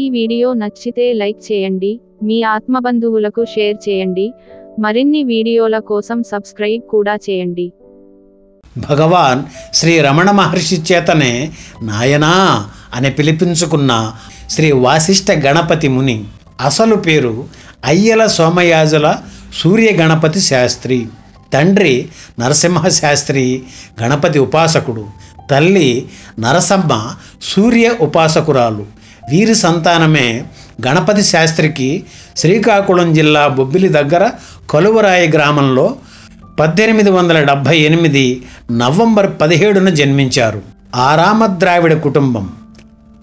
ఈ వీడియో నచ్చితే లైక్ చేయండి మీ ఆత్మబంధువులకు షేర్ చేయండి మరిన్ని వీడియోల కోసం సబ్స్క్రైబ్ కూడా చేయండి భగవాన్ శ్రీ రమణ మహర్షి చేతనే నాయనా అని పిలిపించుకున్న శ్రీ వాసిష్ఠ గణపతి ముని అసలు పేరు అయ్యల సోమయాజుల సూర్య గణపతి శాస్త్రి తండ్రి నరసింహ శాస్త్రి గణపతి ఉపాసకుడు తల్లి నరసమ్మ సూర్య ఉపాసకురాలు వీరి సంతానమే గణపతి శాస్త్రికి శ్రీకాకుళం జిల్లా బొబ్బిలి దగ్గర కలువరాయి గ్రామంలో పద్దెనిమిది వందల డెబ్భై ఎనిమిది నవంబర్ పదిహేడున జన్మించారు ఆరామద్రావిడ కుటుంబం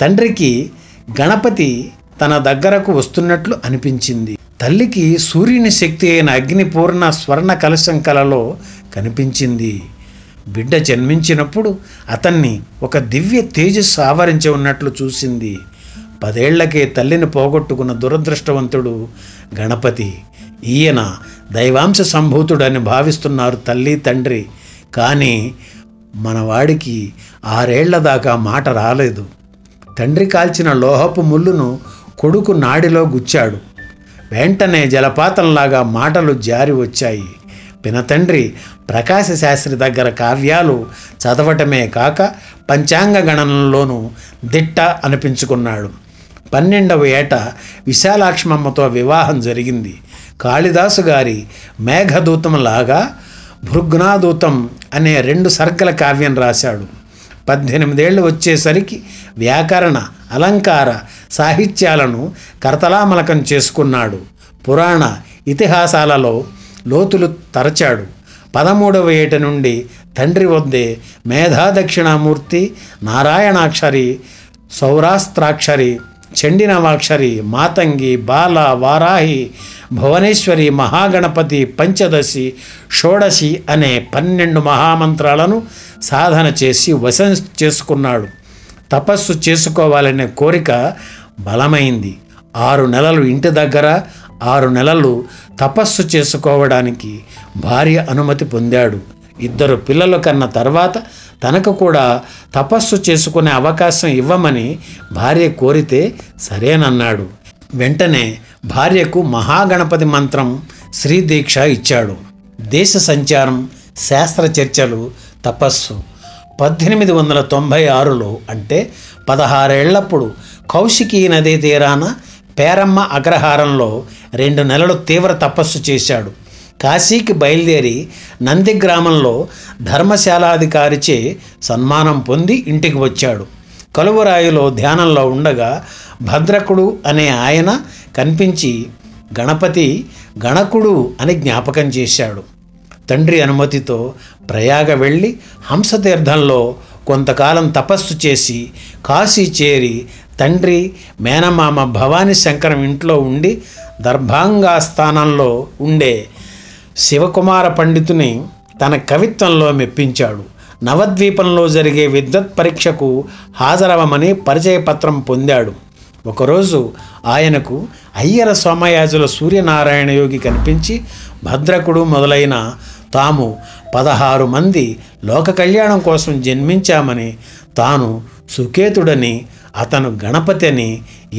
తండ్రికి గణపతి తన దగ్గరకు వస్తున్నట్లు అనిపించింది తల్లికి సూర్యుని శక్తి అయిన అగ్నిపూర్ణ స్వర్ణ కలశం కలలో కనిపించింది బిడ్డ జన్మించినప్పుడు అతన్ని ఒక దివ్య తేజస్సు ఆవరించి ఉన్నట్లు చూసింది పదేళ్లకే తల్లిని పోగొట్టుకున్న దురదృష్టవంతుడు గణపతి ఈయన దైవాంశ సంభూతుడని భావిస్తున్నారు తల్లి తండ్రి కానీ మనవాడికి ఆరేళ్ల దాకా మాట రాలేదు తండ్రి కాల్చిన లోహపు ముళ్ళును కొడుకు నాడిలో గుచ్చాడు వెంటనే జలపాతంలాగా మాటలు జారి వచ్చాయి పినతండ్రి ప్రకాశ శాస్త్రి దగ్గర కావ్యాలు చదవటమే కాక పంచాంగ గణనంలోనూ దిట్ట అనిపించుకున్నాడు పన్నెండవ ఏట విశాలాక్ష్మమ్మతో వివాహం జరిగింది కాళిదాసు గారి మేఘదూతంలాగా భృగ్నాదూతం అనే రెండు సర్కల కావ్యం రాశాడు పద్దెనిమిదేళ్ళు వచ్చేసరికి వ్యాకరణ అలంకార సాహిత్యాలను కరతలామలకం చేసుకున్నాడు పురాణ ఇతిహాసాలలో లోతులు తరచాడు పదమూడవ ఏట నుండి తండ్రి వద్దే మేధాదక్షిణామూర్తి నారాయణాక్షరి సౌరాస్త్రాక్షరి ಚಂಡಿನವಾಕ್ಷರಿ మాతంగి బాల వారాహి భువనేశ్వరి మహాగణపతి పంచదశి షోడశి అనే పన్నెండు మహామంత్రాలను సాధన చేసి వశం చేసుకున్నాడు తపస్సు చేసుకోవాలనే కోరిక బలమైంది ఆరు నెలలు ఇంటి దగ్గర ఆరు నెలలు తపస్సు చేసుకోవడానికి భార్య అనుమతి పొందాడు ఇద్దరు పిల్లలు కన్న తర్వాత తనకు కూడా తపస్సు చేసుకునే అవకాశం ఇవ్వమని భార్య కోరితే సరేనన్నాడు వెంటనే భార్యకు మహాగణపతి మంత్రం శ్రీదీక్ష ఇచ్చాడు దేశ సంచారం శాస్త్ర చర్చలు తపస్సు పద్దెనిమిది వందల తొంభై ఆరులో అంటే పదహారేళ్లప్పుడు కౌశికీ నదీ తీరాన పేరమ్మ అగ్రహారంలో రెండు నెలలు తీవ్ర తపస్సు చేశాడు కాశీకి బయలుదేరి నంది గ్రామంలో ధర్మశాలాధికారిచే సన్మానం పొంది ఇంటికి వచ్చాడు కలువరాయిలో ధ్యానంలో ఉండగా భద్రకుడు అనే ఆయన కనిపించి గణపతి గణకుడు అని జ్ఞాపకం చేశాడు తండ్రి అనుమతితో ప్రయాగ వెళ్ళి హంసతీర్థంలో కొంతకాలం తపస్సు చేసి కాశీ చేరి తండ్రి మేనమామ భవానీ శంకరం ఇంట్లో ఉండి దర్భాంగా స్థానంలో ఉండే శివకుమార పండితుని తన కవిత్వంలో మెప్పించాడు నవద్వీపంలో జరిగే విద్వత్ పరీక్షకు హాజరవమని పరిచయపత్రం పొందాడు ఒకరోజు ఆయనకు అయ్యర సోమయాజుల సూర్యనారాయణ యోగి కనిపించి భద్రకుడు మొదలైన తాము పదహారు మంది లోక కళ్యాణం కోసం జన్మించామని తాను సుకేతుడని అతను గణపతి అని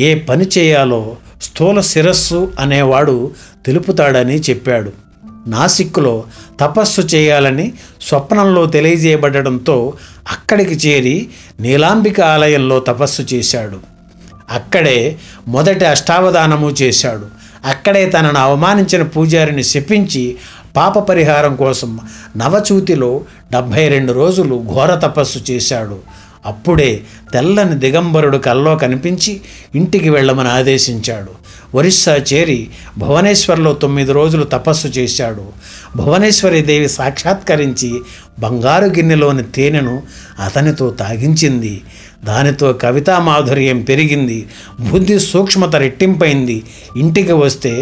ఏ పని చేయాలో స్థూల శిరస్సు అనేవాడు తెలుపుతాడని చెప్పాడు నాసిక్లో తపస్సు చేయాలని స్వప్నంలో తెలియజేయబడడంతో అక్కడికి చేరి నీలాంబిక ఆలయంలో తపస్సు చేశాడు అక్కడే మొదటి అష్టావధానము చేశాడు అక్కడే తనను అవమానించిన పూజారిని శపించి పాప పరిహారం కోసం నవచూతిలో డెబ్భై రెండు రోజులు ఘోర తపస్సు చేశాడు అప్పుడే తెల్లని దిగంబరుడు కల్లో కనిపించి ఇంటికి వెళ్ళమని ఆదేశించాడు ఒరిస్సా చేరి భువనేశ్వర్లో తొమ్మిది రోజులు తపస్సు చేశాడు భువనేశ్వరి దేవి సాక్షాత్కరించి బంగారు గిన్నెలోని తేనెను అతనితో తాగించింది దానితో కవితా మాధుర్యం పెరిగింది బుద్ధి సూక్ష్మత రెట్టింపైంది ఇంటికి వస్తే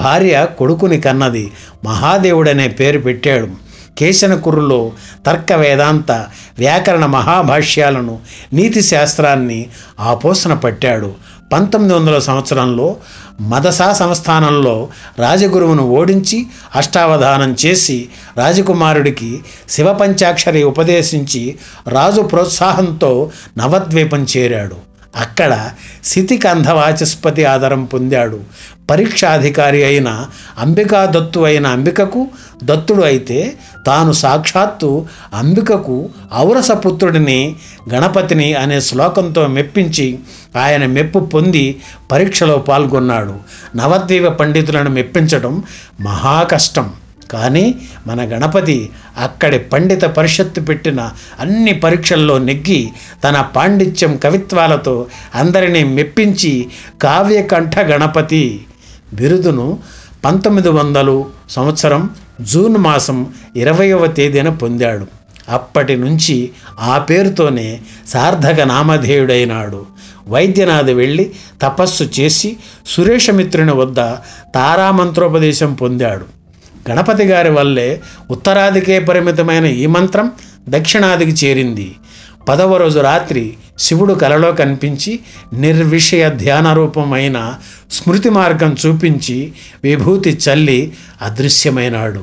భార్య కొడుకుని కన్నది మహాదేవుడనే పేరు పెట్టాడు కేశనకురులో తర్క వేదాంత వ్యాకరణ మహాభాష్యాలను నీతి శాస్త్రాన్ని ఆపోసన పట్టాడు పంతొమ్మిది వందల సంవత్సరంలో మదసా సంస్థానంలో రాజగురువును ఓడించి అష్టావధానం చేసి రాజకుమారుడికి శివపంచాక్షరి ఉపదేశించి రాజు ప్రోత్సాహంతో నవద్వీపం చేరాడు అక్కడ శితికంధ వాచస్పతి ఆధారం పొందాడు పరీక్షాధికారి అయిన అంబికా దత్తు అయిన అంబికకు దత్తుడు అయితే తాను సాక్షాత్తు అంబికకు ఔరసపుత్రుడిని గణపతిని అనే శ్లోకంతో మెప్పించి ఆయన మెప్పు పొంది పరీక్షలో పాల్గొన్నాడు నవద్వీప పండితులను మెప్పించడం మహా కష్టం కానీ మన గణపతి అక్కడి పండిత పరిషత్తు పెట్టిన అన్ని పరీక్షల్లో నెగ్గి తన పాండిత్యం కవిత్వాలతో అందరినీ మెప్పించి కావ్యకంఠ గణపతి బిరుదును పంతొమ్మిది వందలు సంవత్సరం జూన్ మాసం ఇరవైవ తేదీన పొందాడు అప్పటి నుంచి ఆ పేరుతోనే సార్థక నామధేయుడైనాడు వైద్యనాథ్ వెళ్ళి తపస్సు చేసి సురేషమిత్రుని వద్ద తారామంత్రోపదేశం పొందాడు గణపతి గారి వల్లే ఉత్తరాదికే పరిమితమైన ఈ మంత్రం దక్షిణాదికి చేరింది పదవ రోజు రాత్రి శివుడు కలలో కనిపించి నిర్విషయ ధ్యాన రూపమైన స్మృతి మార్గం చూపించి విభూతి చల్లి అదృశ్యమైనాడు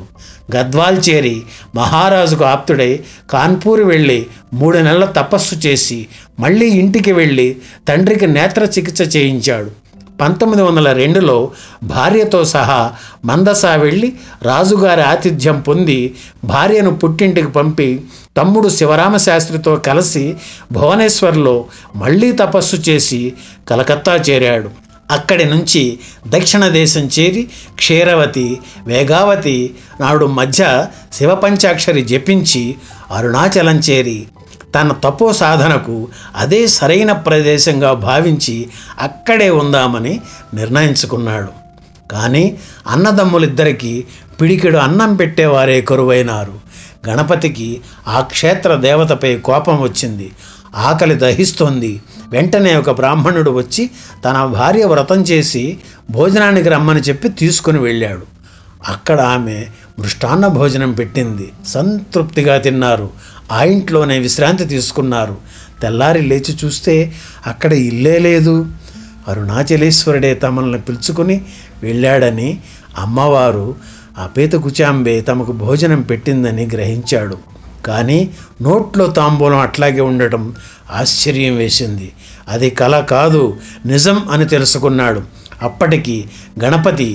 గద్వాల్ చేరి మహారాజుకు ఆప్తుడై కాన్పూర్ వెళ్ళి మూడు నెలల తపస్సు చేసి మళ్ళీ ఇంటికి వెళ్ళి తండ్రికి నేత్ర చికిత్స చేయించాడు పంతొమ్మిది వందల రెండులో భార్యతో సహా మందసా వెళ్ళి రాజుగారి ఆతిథ్యం పొంది భార్యను పుట్టింటికి పంపి తమ్ముడు శివరామ శాస్త్రితో కలిసి భువనేశ్వర్లో మళ్ళీ తపస్సు చేసి కలకత్తా చేరాడు అక్కడి నుంచి దక్షిణ దేశం చేరి క్షీరవతి వేగావతి నాడు మధ్య శివపంచాక్షరి జపించి అరుణాచలం చేరి తన తపో సాధనకు అదే సరైన ప్రదేశంగా భావించి అక్కడే ఉందామని నిర్ణయించుకున్నాడు కానీ అన్నదమ్ములిద్దరికీ పిడికెడు అన్నం పెట్టేవారే కరువైనారు గణపతికి ఆ క్షేత్ర దేవతపై కోపం వచ్చింది ఆకలి దహిస్తోంది వెంటనే ఒక బ్రాహ్మణుడు వచ్చి తన భార్య వ్రతం చేసి భోజనానికి రమ్మని చెప్పి తీసుకుని వెళ్ళాడు అక్కడ ఆమె మృష్టాన్న భోజనం పెట్టింది సంతృప్తిగా తిన్నారు ఆ ఇంట్లోనే విశ్రాంతి తీసుకున్నారు తెల్లారి లేచి చూస్తే అక్కడ ఇల్లే లేదు అరుణాచలేశ్వరుడే తమల్ని పిలుచుకుని వెళ్ళాడని అమ్మవారు ఆ పేత కుచాంబే తమకు భోజనం పెట్టిందని గ్రహించాడు కానీ నోట్లో తాంబూలం అట్లాగే ఉండటం ఆశ్చర్యం వేసింది అది కళ కాదు నిజం అని తెలుసుకున్నాడు అప్పటికి గణపతి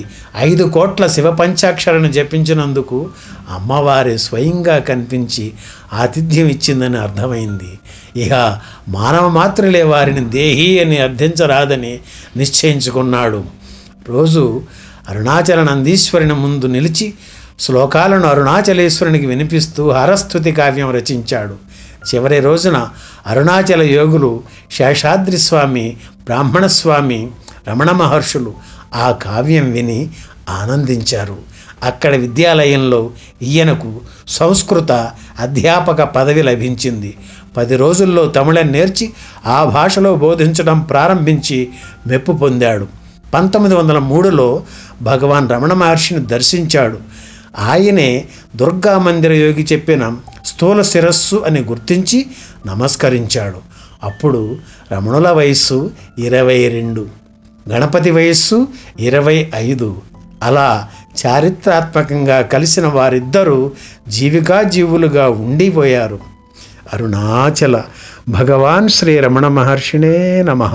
ఐదు కోట్ల శివ పంచాక్షరను జపించినందుకు అమ్మవారి స్వయంగా కనిపించి ఆతిథ్యం ఇచ్చిందని అర్థమైంది ఇక మానవ మాత్రులే వారిని దేహి అని అర్థించరాదని నిశ్చయించుకున్నాడు రోజు అరుణాచల నందీశ్వరుని ముందు నిలిచి శ్లోకాలను అరుణాచలేశ్వరునికి వినిపిస్తూ హరస్థుతి కావ్యం రచించాడు చివరి రోజున అరుణాచల యోగులు శేషాద్రి స్వామి బ్రాహ్మణస్వామి రమణ మహర్షులు ఆ కావ్యం విని ఆనందించారు అక్కడ విద్యాలయంలో ఈయనకు సంస్కృత అధ్యాపక పదవి లభించింది పది రోజుల్లో తమిళం నేర్చి ఆ భాషలో బోధించడం ప్రారంభించి మెప్పు పొందాడు పంతొమ్మిది వందల మూడులో భగవాన్ రమణ మహర్షిని దర్శించాడు ఆయనే దుర్గా మందిర యోగి చెప్పిన స్థూల శిరస్సు అని గుర్తించి నమస్కరించాడు అప్పుడు రమణుల వయస్సు ఇరవై రెండు గణపతి వయస్సు ఇరవై ఐదు అలా చారిత్రాత్మకంగా కలిసిన వారిద్దరూ జీవికా జీవులుగా ఉండిపోయారు అరుణాచల భగవాన్ శ్రీ రమణ మహర్షినే నమ